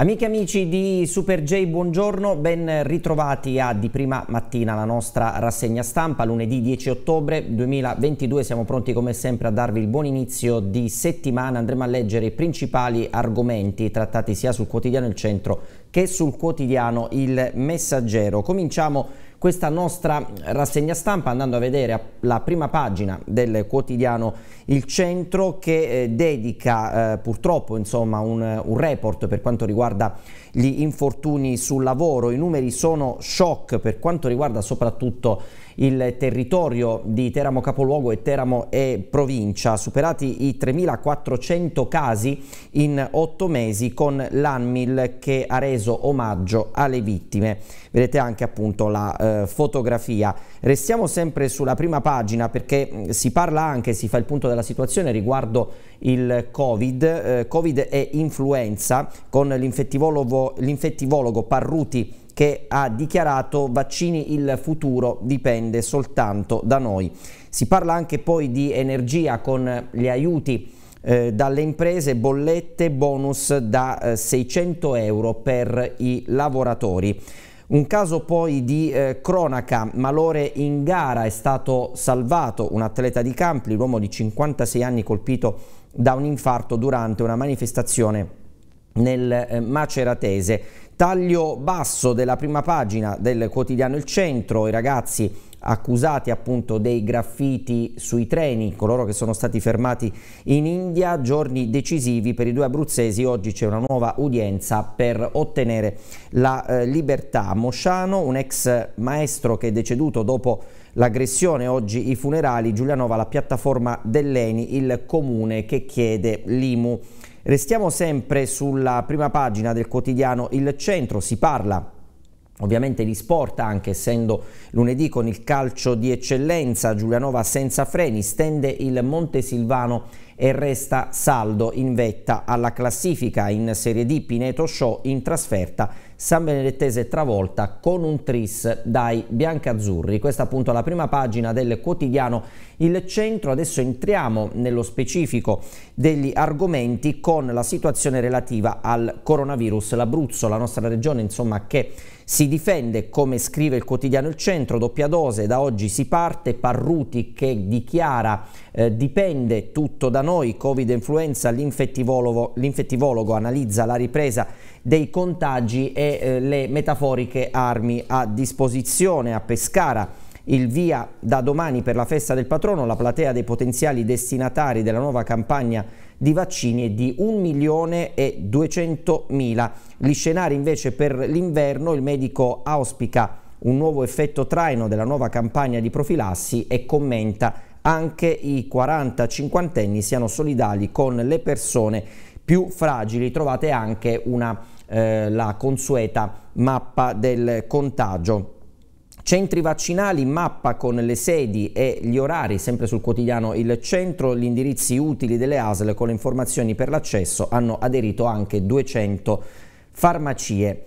Amiche e amici di Super J, buongiorno, ben ritrovati a di prima mattina la nostra rassegna stampa. Lunedì 10 ottobre 2022 siamo pronti come sempre a darvi il buon inizio di settimana. Andremo a leggere i principali argomenti trattati sia sul quotidiano Il Centro che sul quotidiano Il Messaggero. Cominciamo questa nostra rassegna stampa andando a vedere la prima pagina del quotidiano Il Centro che eh, dedica eh, purtroppo insomma, un, un report per quanto riguarda gli infortuni sul lavoro. I numeri sono shock per quanto riguarda soprattutto il territorio di Teramo capoluogo e Teramo e provincia, superati i 3.400 casi in otto mesi con l'ANMIL che ha reso omaggio alle vittime. Vedete anche appunto la eh, fotografia. Restiamo sempre sulla prima pagina perché si parla anche, si fa il punto della situazione riguardo il Covid, eh, Covid e influenza con l'infettivologo, l'infettivologo Parruti che ha dichiarato vaccini il futuro dipende soltanto da noi. Si parla anche poi di energia con gli aiuti eh, dalle imprese, bollette, bonus da eh, 600 euro per i lavoratori. Un caso poi di eh, cronaca, malore in gara, è stato salvato un atleta di Campli, l'uomo di 56 anni colpito da un infarto durante una manifestazione nel eh, maceratese. Taglio basso della prima pagina del quotidiano Il Centro, i ragazzi accusati appunto dei graffiti sui treni, coloro che sono stati fermati in India, giorni decisivi per i due abruzzesi, oggi c'è una nuova udienza per ottenere la eh, libertà. Mosciano, un ex maestro che è deceduto dopo l'aggressione, oggi i funerali, Giulianova, la piattaforma dell'ENI, il comune che chiede l'IMU. Restiamo sempre sulla prima pagina del quotidiano Il Centro, si parla Ovviamente di sport anche essendo lunedì con il calcio di eccellenza, Giulianova senza freni, stende il Montesilvano e resta saldo in vetta alla classifica in Serie D Pineto Show in trasferta San Benedettese travolta con un tris dai biancazzurri. Questa appunto è la prima pagina del quotidiano Il Centro. Adesso entriamo nello specifico degli argomenti con la situazione relativa al coronavirus. L'Abruzzo, la nostra regione insomma che si difende, come scrive il quotidiano Il Centro, doppia dose, da oggi si parte, Parruti che dichiara eh, dipende tutto da noi, Covid influenza, l'infettivologo, l'infettivologo analizza la ripresa dei contagi e eh, le metaforiche armi a disposizione a Pescara il via da domani per la festa del patrono, la platea dei potenziali destinatari della nuova campagna di vaccini è di 1 milione e 200 mila. Gli scenari invece per l'inverno il medico auspica un nuovo effetto traino della nuova campagna di profilassi e commenta anche i 40-50 anni siano solidali con le persone più fragili. Trovate anche una, eh, la consueta mappa del contagio. Centri vaccinali, mappa con le sedi e gli orari, sempre sul quotidiano Il Centro, gli indirizzi utili delle ASL con le informazioni per l'accesso hanno aderito anche 200 farmacie.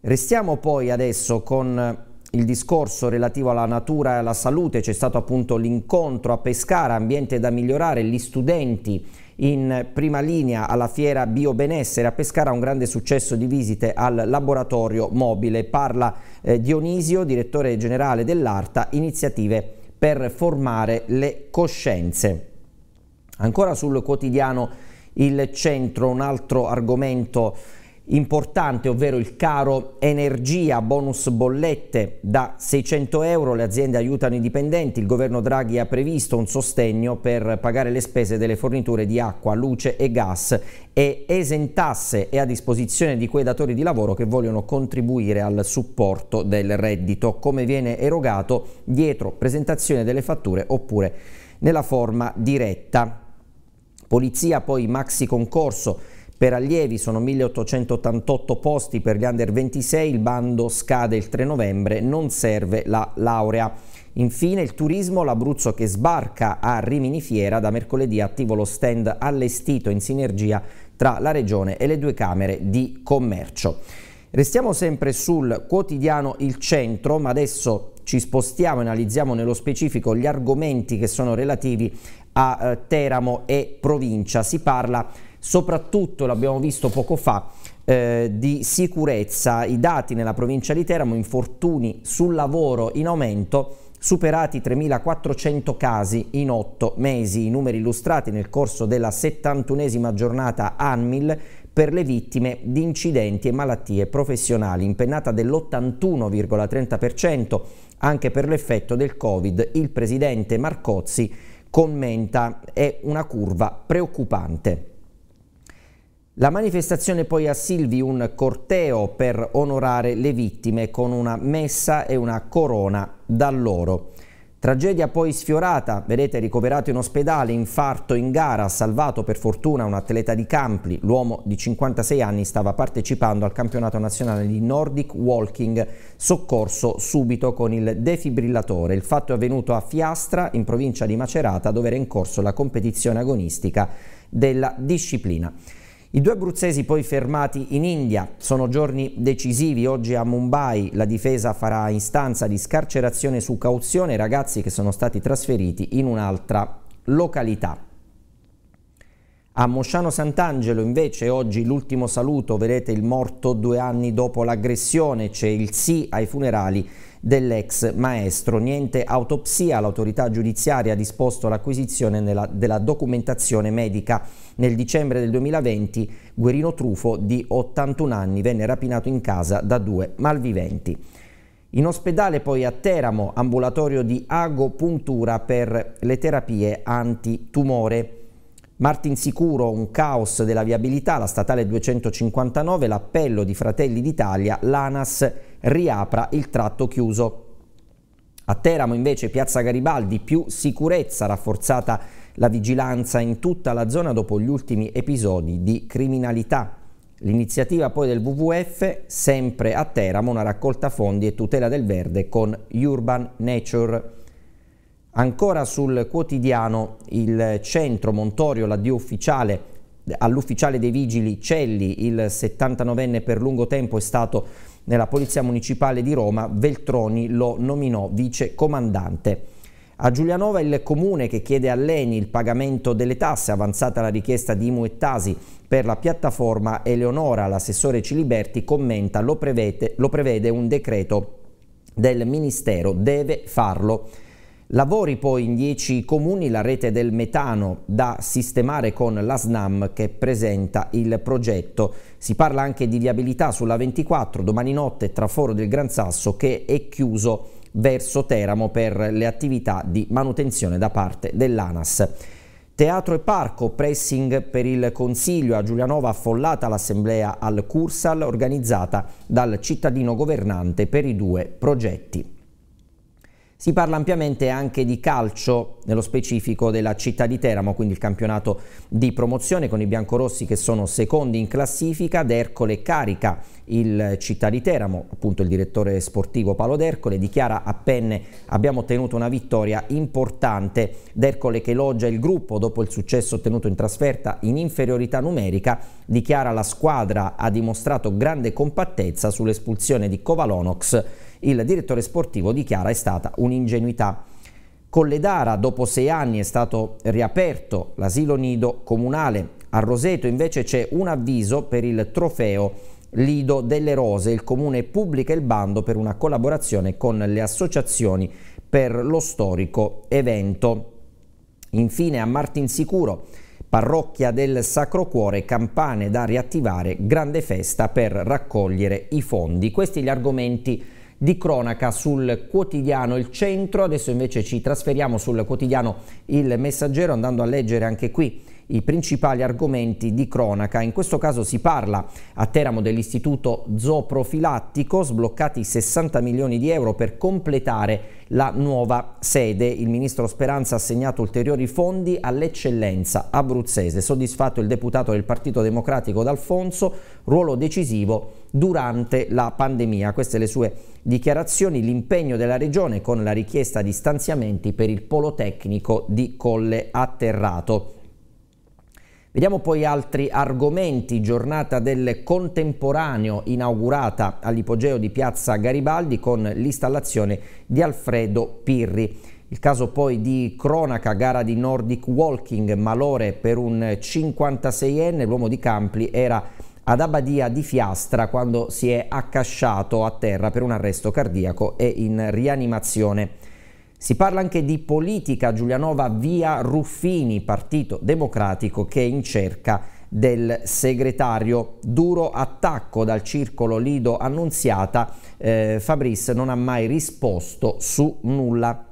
Restiamo poi adesso con il discorso relativo alla natura e alla salute, c'è stato appunto l'incontro a Pescara, ambiente da migliorare, gli studenti in prima linea alla fiera Biobenessere a Pescara, un grande successo di visite al laboratorio mobile. Parla eh, Dionisio, direttore generale dell'ARTA, iniziative per formare le coscienze. Ancora sul quotidiano il centro, un altro argomento importante, ovvero il caro energia, bonus bollette da 600 euro, le aziende aiutano i dipendenti, il governo Draghi ha previsto un sostegno per pagare le spese delle forniture di acqua, luce e gas e esentasse e a disposizione di quei datori di lavoro che vogliono contribuire al supporto del reddito, come viene erogato dietro presentazione delle fatture oppure nella forma diretta. Polizia poi maxi concorso per allievi sono 1888 posti, per gli under 26 il bando scade il 3 novembre, non serve la laurea. Infine il turismo, l'Abruzzo che sbarca a Rimini Fiera, da mercoledì attivo lo stand allestito in sinergia tra la regione e le due camere di commercio. Restiamo sempre sul quotidiano Il Centro, ma adesso ci spostiamo e analizziamo nello specifico gli argomenti che sono relativi a eh, Teramo e provincia. Si parla di soprattutto l'abbiamo visto poco fa eh, di sicurezza, i dati nella provincia di Teramo, infortuni sul lavoro in aumento, superati 3.400 casi in otto mesi, i numeri illustrati nel corso della 71esima giornata ANMIL per le vittime di incidenti e malattie professionali, impennata dell'81,30% anche per l'effetto del Covid. Il presidente Marcozzi commenta è una curva preoccupante. La manifestazione poi a Silvi un corteo per onorare le vittime con una messa e una corona da loro. Tragedia poi sfiorata, vedete ricoverato in ospedale, infarto in gara, salvato per fortuna un atleta di Campli, l'uomo di 56 anni stava partecipando al campionato nazionale di Nordic Walking, soccorso subito con il defibrillatore. Il fatto è avvenuto a Fiastra, in provincia di Macerata, dove era in corso la competizione agonistica della disciplina. I due abruzzesi poi fermati in India sono giorni decisivi. Oggi a Mumbai la difesa farà istanza di scarcerazione su cauzione ai ragazzi che sono stati trasferiti in un'altra località. A Mosciano Sant'Angelo invece oggi l'ultimo saluto, vedete il morto due anni dopo l'aggressione, c'è il sì ai funerali dell'ex maestro. Niente autopsia, l'autorità giudiziaria ha disposto l'acquisizione della, documentazione medica. Nel dicembre del 2020 Guerino Trufo, di 81 anni, venne rapinato in casa da due malviventi. In ospedale poi a Teramo, ambulatorio di agopuntura per le terapie antitumore. Martin Sicuro, un caos della viabilità, la statale 259, l'appello di Fratelli d'Italia, l'ANAS riapra il tratto chiuso. A Teramo invece Piazza Garibaldi più sicurezza rafforzata la vigilanza in tutta la zona dopo gli ultimi episodi di criminalità. L'iniziativa poi del WWF, sempre a Teramo, una raccolta fondi e tutela del verde con Urban Nature. Ancora sul quotidiano, il centro Montorio, l'addio ufficiale all'ufficiale dei vigili Celli, il 79enne per lungo tempo è stato nella Polizia Municipale di Roma, Veltroni lo nominò vice comandante. A Giulianova il comune che chiede all'ENI il pagamento delle tasse, avanzata la richiesta di Imu e Tasi per la piattaforma Eleonora, l'assessore Ciliberti commenta lo prevede, lo prevede un decreto del Ministero, deve farlo. Lavori poi in 10 comuni la rete del metano da sistemare con la SNAM che presenta il progetto. Si parla anche di viabilità sulla 24 domani notte tra Foro del Gran Sasso che è chiuso verso Teramo per le attività di manutenzione da parte dell'ANAS. Teatro e parco, pressing per il Consiglio a Giulianova affollata l'assemblea al Cursal organizzata dal cittadino governante per i due progetti. Si parla ampiamente anche di calcio, nello specifico della città di Teramo, quindi il campionato di promozione con i biancorossi che sono secondi in classifica. D'Ercole carica il città di Teramo, appunto il direttore sportivo Paolo D'Ercole dichiara a penne abbiamo ottenuto una vittoria importante. D'Ercole che elogia il gruppo dopo il successo ottenuto in trasferta in inferiorità numerica, dichiara la squadra ha dimostrato grande compattezza sull'espulsione di Covalonox il direttore sportivo dichiara è stata un'ingenuità. Colledara dopo sei anni è stato riaperto l'asilo nido comunale. A Roseto invece c'è un avviso per il trofeo Lido delle Rose. Il comune pubblica il bando per una collaborazione con le associazioni per lo storico evento. Infine a Martinsicuro, parrocchia del Sacro Cuore, campane da riattivare, grande festa per raccogliere i fondi. Questi gli argomenti di cronaca sul quotidiano Il Centro, adesso invece ci trasferiamo sul quotidiano Il Messaggero andando a leggere anche qui i principali argomenti di cronaca. In questo caso si parla a Teramo dell'istituto zooprofilattico, sbloccati 60 milioni di euro per completare la nuova sede. Il ministro Speranza ha assegnato ulteriori fondi all'eccellenza abruzzese. Soddisfatto il deputato del Partito Democratico D'Alfonso, ruolo decisivo durante la pandemia. Queste le sue dichiarazioni, l'impegno della Regione con la richiesta di stanziamenti per il Polotecnico di Colle Atterrato. Vediamo poi altri argomenti, giornata del contemporaneo inaugurata all'ipogeo di Piazza Garibaldi con l'installazione di Alfredo Pirri. Il caso poi di cronaca, gara di Nordic Walking, malore per un 56enne, l'uomo di Campli era ad Abadia di Fiastra quando si è accasciato a terra per un arresto cardiaco e in rianimazione. Si parla anche di politica Giulianova via Ruffini, Partito Democratico che è in cerca del segretario. Duro attacco dal circolo Lido Annunziata, eh, Fabrice non ha mai risposto su nulla.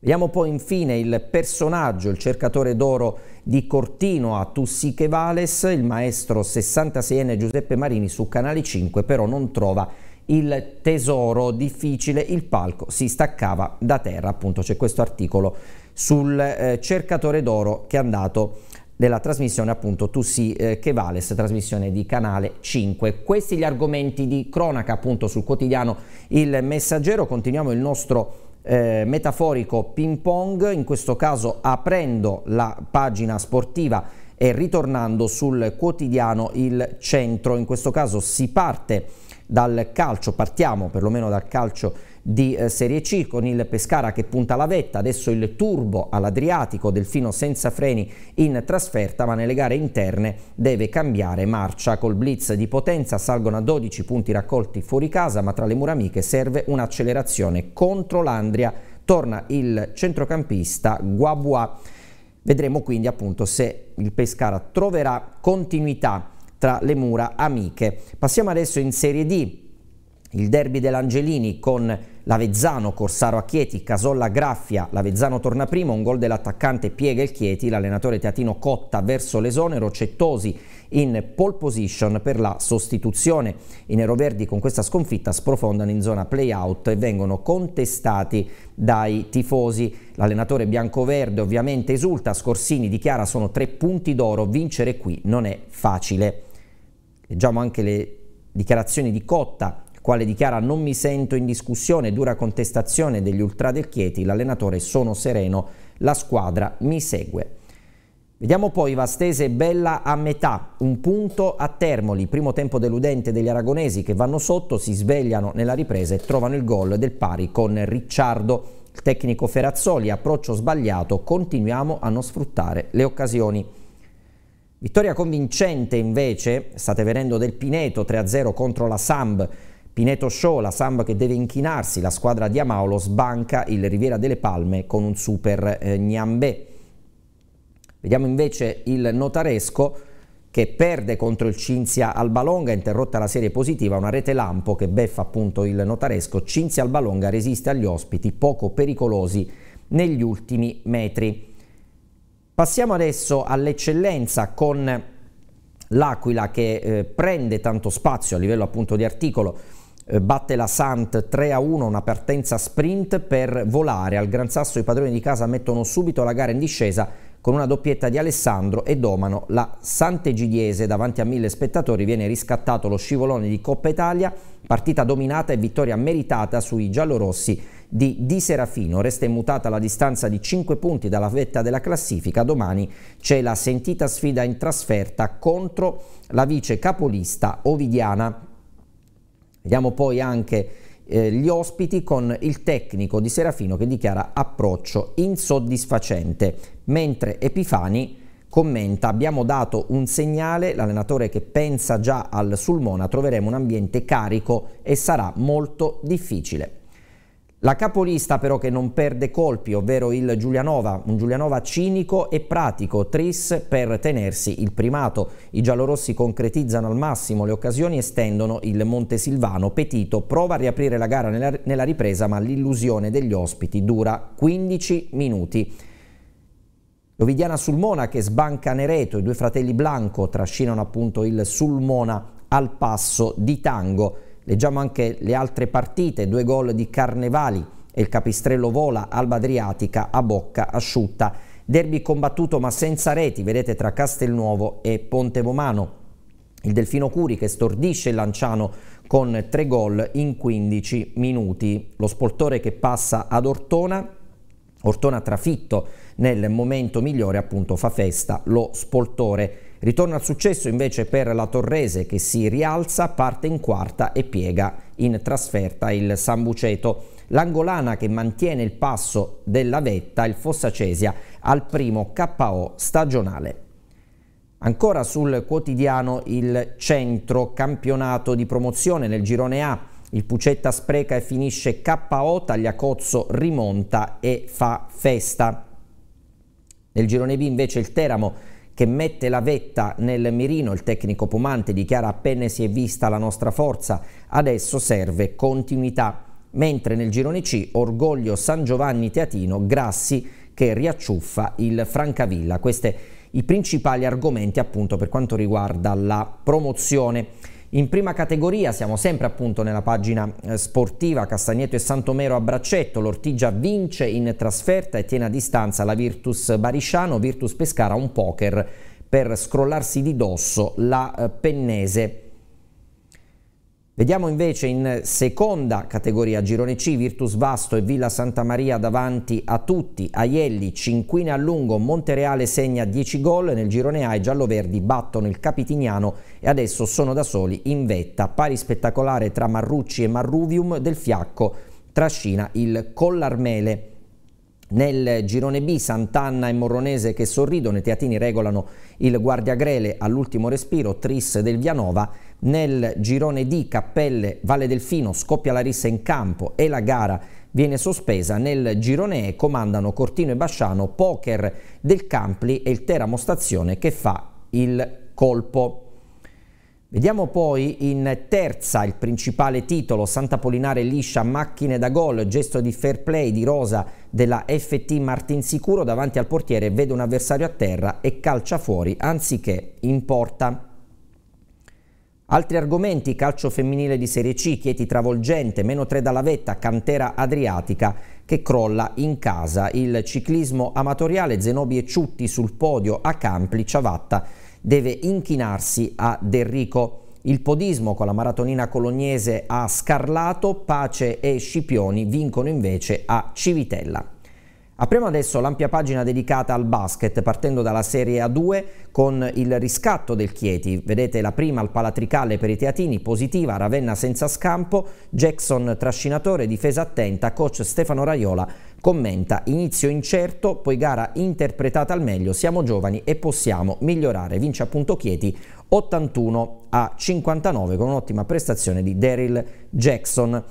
Vediamo poi infine il personaggio, il cercatore d'oro di Cortino a Tussichevales, il maestro 66enne Giuseppe Marini su Canale 5 però non trova il tesoro difficile, il palco si staccava da terra, appunto c'è questo articolo sul eh, cercatore d'oro che è andato della trasmissione appunto Tu si eh, che vales, trasmissione di canale 5. Questi gli argomenti di cronaca appunto sul quotidiano Il Messaggero, continuiamo il nostro eh, metaforico ping pong, in questo caso aprendo la pagina sportiva e ritornando sul quotidiano Il Centro, in questo caso si parte dal calcio, partiamo perlomeno dal calcio di eh, Serie C con il Pescara che punta la vetta, adesso il turbo all'Adriatico, Delfino senza freni in trasferta, ma nelle gare interne deve cambiare marcia col blitz di potenza, salgono a 12 punti raccolti fuori casa, ma tra le muramiche serve un'accelerazione contro l'Andria, torna il centrocampista Guabua. Vedremo quindi appunto se il Pescara troverà continuità tra le mura amiche. Passiamo adesso in Serie D, il derby dell'Angelini con l'Avezzano, Corsaro a Chieti, Casolla Graffia, l'Avezzano torna primo, un gol dell'attaccante piega il Chieti, l'allenatore teatino Cotta verso l'esonero, Cettosi in pole position per la sostituzione. I neroverdi con questa sconfitta sprofondano in zona play-out e vengono contestati dai tifosi. L'allenatore biancoverde ovviamente esulta, Scorsini dichiara sono tre punti d'oro, vincere qui non è facile leggiamo anche le dichiarazioni di Cotta, il quale dichiara non mi sento in discussione, dura contestazione degli ultra del Chieti, l'allenatore sono sereno, la squadra mi segue. Vediamo poi Vastese e Bella a metà, un punto a Termoli, primo tempo deludente degli aragonesi che vanno sotto, si svegliano nella ripresa e trovano il gol del pari con Ricciardo. Il tecnico Ferazzoli, approccio sbagliato, continuiamo a non sfruttare le occasioni. Vittoria convincente invece, state vedendo del Pineto 3-0 contro la Samb. Pineto Show, la Samb che deve inchinarsi, la squadra di Amaulo sbanca il Riviera delle Palme con un super eh, Gnambè. Vediamo invece il notaresco che perde contro il Cinzia Albalonga, interrotta la serie positiva, una rete lampo che beffa appunto il notaresco. Cinzia Albalonga resiste agli ospiti poco pericolosi negli ultimi metri. Passiamo adesso all'eccellenza con l'Aquila che eh, prende tanto spazio a livello appunto di articolo eh, batte la Sant 3 a 1, una partenza sprint per volare. Al Gran Sasso i padroni di casa mettono subito la gara in discesa con una doppietta di Alessandro e domano la Sant'Egidiese davanti a mille spettatori viene riscattato lo scivolone di Coppa Italia, partita dominata e vittoria meritata sui giallorossi di Di Serafino. Resta immutata la distanza di 5 punti dalla vetta della classifica. Domani c'è la sentita sfida in trasferta contro la vice capolista Ovidiana. Vediamo poi anche eh, gli ospiti con il tecnico di Serafino che dichiara approccio insoddisfacente, mentre Epifani commenta abbiamo dato un segnale, l'allenatore che pensa già al Sulmona, troveremo un ambiente carico e sarà molto difficile. La capolista però che non perde colpi, ovvero il Giulianova, un Giulianova cinico e pratico, tris per tenersi il primato. I giallorossi concretizzano al massimo le occasioni e stendono il Montesilvano. Petito prova a riaprire la gara nella, ripresa, ma l'illusione degli ospiti dura 15 minuti. L'Ovidiana Sulmona che sbanca Nereto, i due fratelli Blanco trascinano appunto il Sulmona al passo di tango. Leggiamo anche le altre partite, due gol di Carnevali e il capistrello vola, Alba Adriatica a bocca asciutta. Derby combattuto ma senza reti, vedete tra Castelnuovo e Ponte Vomano. Il Delfino Curi che stordisce il Lanciano con tre gol in 15 minuti. Lo spoltore che passa ad Ortona, Ortona trafitto nel momento migliore appunto fa festa lo spoltore. Ritorno al successo invece per la Torrese che si rialza, parte in quarta e piega in trasferta il San Buceto. L'Angolana che mantiene il passo della vetta, il Fossacesia, al primo KO stagionale. Ancora sul quotidiano il centro campionato di promozione nel girone A. Il Pucetta spreca e finisce KO, Tagliacozzo rimonta e fa festa. Nel girone B invece il Teramo che mette la vetta nel mirino, il tecnico Pomante dichiara appena si è vista la nostra forza, adesso serve continuità. Mentre nel girone C, Orgoglio San Giovanni Teatino, Grassi che riacciuffa il Francavilla. Questi i principali argomenti appunto per quanto riguarda la promozione. In prima categoria siamo sempre appunto nella pagina eh, sportiva, Castagneto e Santomero a braccetto, l'Ortigia vince in trasferta e tiene a distanza la Virtus Barisciano, Virtus Pescara un poker per scrollarsi di dosso la eh, Pennese Vediamo invece in seconda categoria Girone C, Virtus Vasto e Villa Santa Maria davanti a tutti, Aielli, Cinquina a lungo, Montereale segna 10 gol, nel girone A i gialloverdi battono il Capitignano e adesso sono da soli in vetta, pari spettacolare tra Marrucci e Marruvium del Fiacco trascina il Collarmele. Nel girone B Sant'Anna e Morronese che sorridono, i teatini regolano il guardiagrele all'ultimo respiro, Tris del Vianova nel girone D Cappelle Valle Delfino scoppia la rissa in campo e la gara viene sospesa. Nel girone E comandano Cortino e Basciano, Poker del Campli e il Teramo Stazione che fa il colpo. Vediamo poi in terza il principale titolo, Santa Polinare liscia macchine da gol, gesto di fair play di Rosa della FT Martin Sicuro davanti al portiere, vede un avversario a terra e calcia fuori anziché in porta. Altri argomenti, calcio femminile di Serie C, Chieti travolgente, meno 3 dalla vetta, Cantera Adriatica che crolla in casa. Il ciclismo amatoriale, Zenobi e Ciutti sul podio a Campli, Ciavatta deve inchinarsi a Derrico. Il podismo con la maratonina colognese a Scarlato, Pace e Scipioni vincono invece a Civitella. Apriamo adesso l'ampia pagina dedicata al basket partendo dalla Serie A2 con il riscatto del Chieti. Vedete la prima al Palatricale per i Teatini, positiva, Ravenna senza scampo, Jackson trascinatore, difesa attenta, coach Stefano Raiola commenta inizio incerto, poi gara interpretata al meglio, siamo giovani e possiamo migliorare. Vince appunto Chieti 81 a 59 con un'ottima prestazione di Daryl Jackson.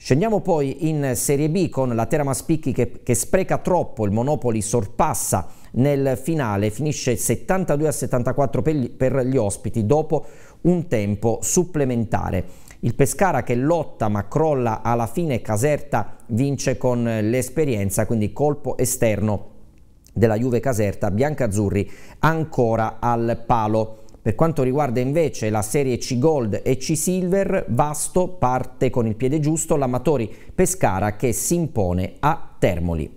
Scendiamo poi in Serie B con la Terama Spicchi che, che spreca troppo, il Monopoli sorpassa nel finale, finisce 72 a 74 per gli, per gli ospiti dopo un tempo supplementare. Il Pescara che lotta ma crolla alla fine, Caserta vince con l'esperienza, quindi colpo esterno della Juve Caserta, Biancazzurri ancora al palo. Per quanto riguarda invece la serie C Gold e C Silver, Vasto parte con il piede giusto l'Amatori Pescara che si impone a Termoli.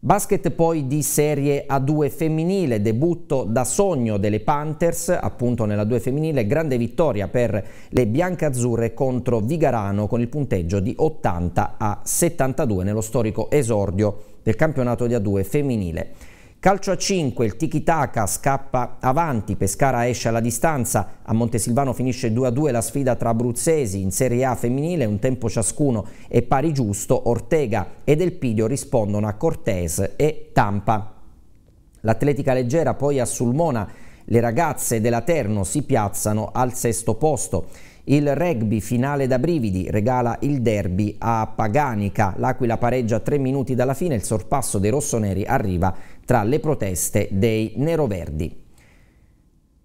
Basket poi di serie A2 femminile, debutto da sogno delle Panthers, appunto nella 2 femminile, grande vittoria per le biancazzurre contro Vigarano con il punteggio di 80 a 72 nello storico esordio del campionato di A2 femminile. Calcio a 5, il tiki-taka scappa avanti, Pescara esce alla distanza, a Montesilvano finisce 2-2 la sfida tra abruzzesi in Serie A femminile, un tempo ciascuno è pari giusto, Ortega ed Pidio rispondono a Cortese e Tampa. L'atletica leggera poi a Sulmona, le ragazze della Terno si piazzano al sesto posto. Il rugby finale da brividi regala il derby a Paganica. L'Aquila pareggia tre minuti dalla fine, il sorpasso dei rossoneri arriva tra le proteste dei neroverdi.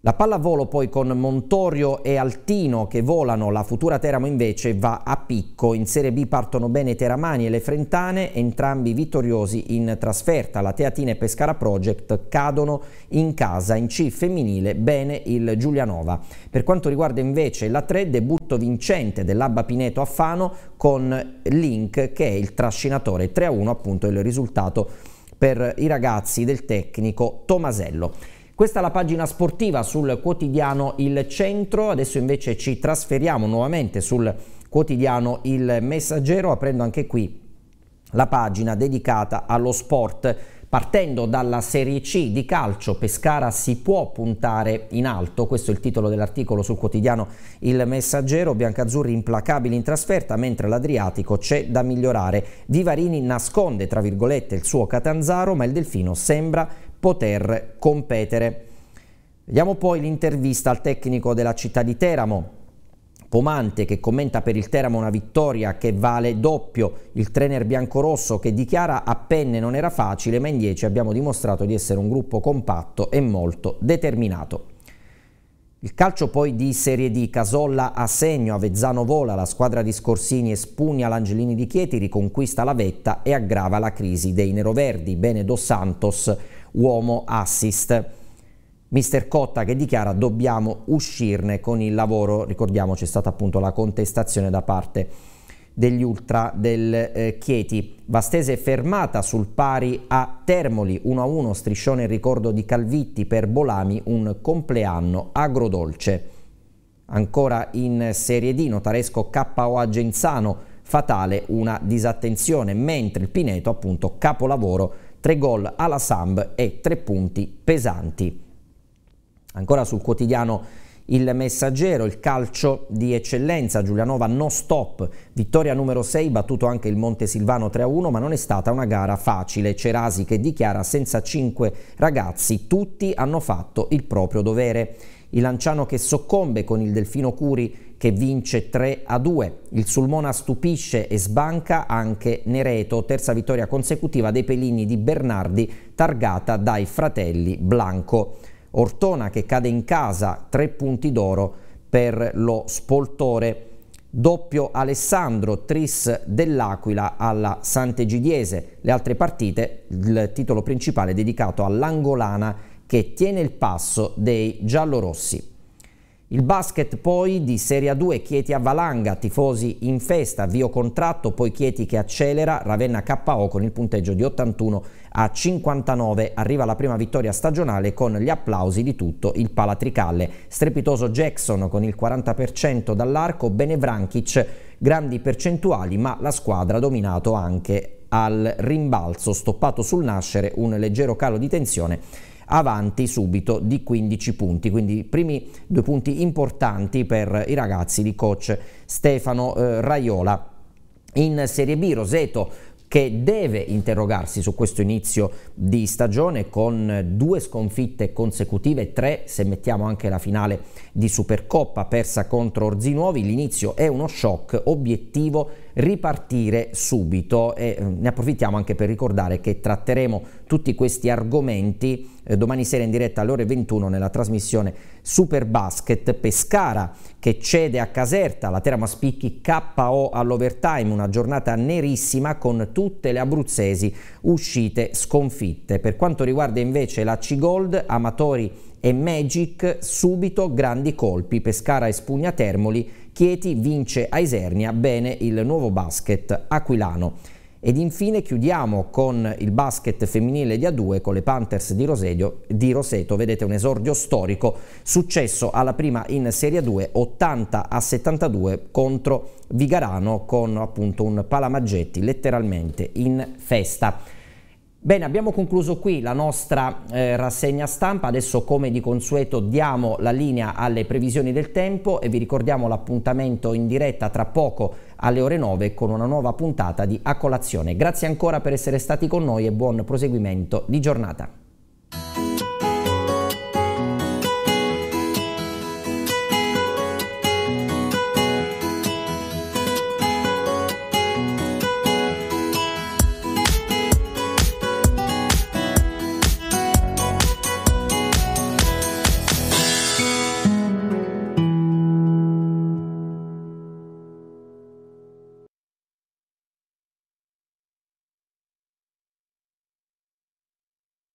La palla a volo poi con Montorio e Altino che volano, la futura Teramo invece va a picco. In Serie B partono bene Teramani e le Frentane, entrambi vittoriosi in trasferta. La Teatina e Pescara Project cadono in casa. In C femminile bene il Giulianova. Per quanto riguarda invece la 3, debutto vincente dell'Abba Pineto a Fano con Link che è il trascinatore 3-1 appunto il risultato per i ragazzi del tecnico Tomasello. Questa è la pagina sportiva sul quotidiano Il Centro, adesso invece ci trasferiamo nuovamente sul quotidiano Il Messaggero aprendo anche qui la pagina dedicata allo sport. Partendo dalla Serie C di calcio, Pescara si può puntare in alto, questo è il titolo dell'articolo sul quotidiano Il Messaggero, Biancazzurri implacabili in trasferta, mentre l'Adriatico c'è da migliorare. Vivarini nasconde, tra virgolette, il suo Catanzaro, ma il Delfino sembra poter competere. Vediamo poi l'intervista al tecnico della città di Teramo, Pomante che commenta per il Teramo una vittoria che vale doppio, il trainer biancorosso che dichiara a penne non era facile ma in 10 abbiamo dimostrato di essere un gruppo compatto e molto determinato. Il calcio poi di Serie D, Casolla a segno, Avezzano vola, la squadra di Scorsini espugna l'Angelini di Chieti, riconquista la vetta e aggrava la crisi dei neroverdi. Bene Dos Santos, uomo assist. Mister Cotta che dichiara dobbiamo uscirne con il lavoro, ricordiamo c'è stata appunto la contestazione da parte degli ultra del eh, Chieti. Vastese fermata sul pari a Termoli 1-1, striscione in ricordo di Calvitti per Bolami, un compleanno agrodolce. Ancora in Serie D, Notaresco KO Agenzano, fatale una disattenzione, mentre il Pineto appunto capolavoro, tre gol alla Samb e tre punti pesanti. Ancora sul quotidiano il messaggero, il calcio di eccellenza, Giulianova no stop, vittoria numero 6, battuto anche il Monte Silvano 3-1, ma non è stata una gara facile. Cerasi che dichiara senza 5 ragazzi, tutti hanno fatto il proprio dovere. Il Lanciano che soccombe con il Delfino Curi che vince 3 a 2. Il Sulmona stupisce e sbanca anche Nereto, terza vittoria consecutiva dei Pelini di Bernardi, targata dai fratelli Blanco. Ortona che cade in casa, tre punti d'oro per lo spoltore doppio Alessandro Tris dell'Aquila alla Sant'Egidiese. Le altre partite, il titolo principale dedicato all'Angolana che tiene il passo dei giallorossi. Il basket poi di Serie A2 Chieti a Valanga, tifosi in festa, avvio contratto, poi Chieti che accelera, Ravenna KO con il punteggio di 81 a 59, arriva la prima vittoria stagionale con gli applausi di tutto il Palatricalle. Strepitoso Jackson con il 40% dall'arco, Benevrankic grandi percentuali ma la squadra ha dominato anche al rimbalzo, stoppato sul nascere un leggero calo di tensione avanti subito di 15 punti. Quindi i primi due punti importanti per i ragazzi di coach Stefano eh, Raiola. In Serie B Roseto che deve interrogarsi su questo inizio di stagione con eh, due sconfitte consecutive, tre se mettiamo anche la finale di Supercoppa persa contro Orzinuovi, l'inizio è uno shock obiettivo ripartire subito e eh, ne approfittiamo anche per ricordare che tratteremo tutti questi argomenti eh, domani sera in diretta alle ore 21 nella trasmissione Super Basket Pescara che cede a Caserta, la Terama Spicchi KO all'overtime, una giornata nerissima con tutte le abruzzesi uscite sconfitte. Per quanto riguarda invece la C-Gold, Amatori e Magic subito grandi colpi, Pescara e Spugna Termoli Chieti vince a Isernia, bene il nuovo basket aquilano. Ed infine chiudiamo con il basket femminile di A2 con le Panthers di, Rosedio, di Roseto, vedete un esordio storico, successo alla prima in Serie 2 80 a 72 contro Vigarano con appunto un palamaggetti letteralmente in festa. Bene, abbiamo concluso qui la nostra eh, rassegna stampa, adesso come di consueto diamo la linea alle previsioni del tempo e vi ricordiamo l'appuntamento in diretta tra poco alle ore 9 con una nuova puntata di A Colazione. Grazie ancora per essere stati con noi e buon proseguimento di giornata.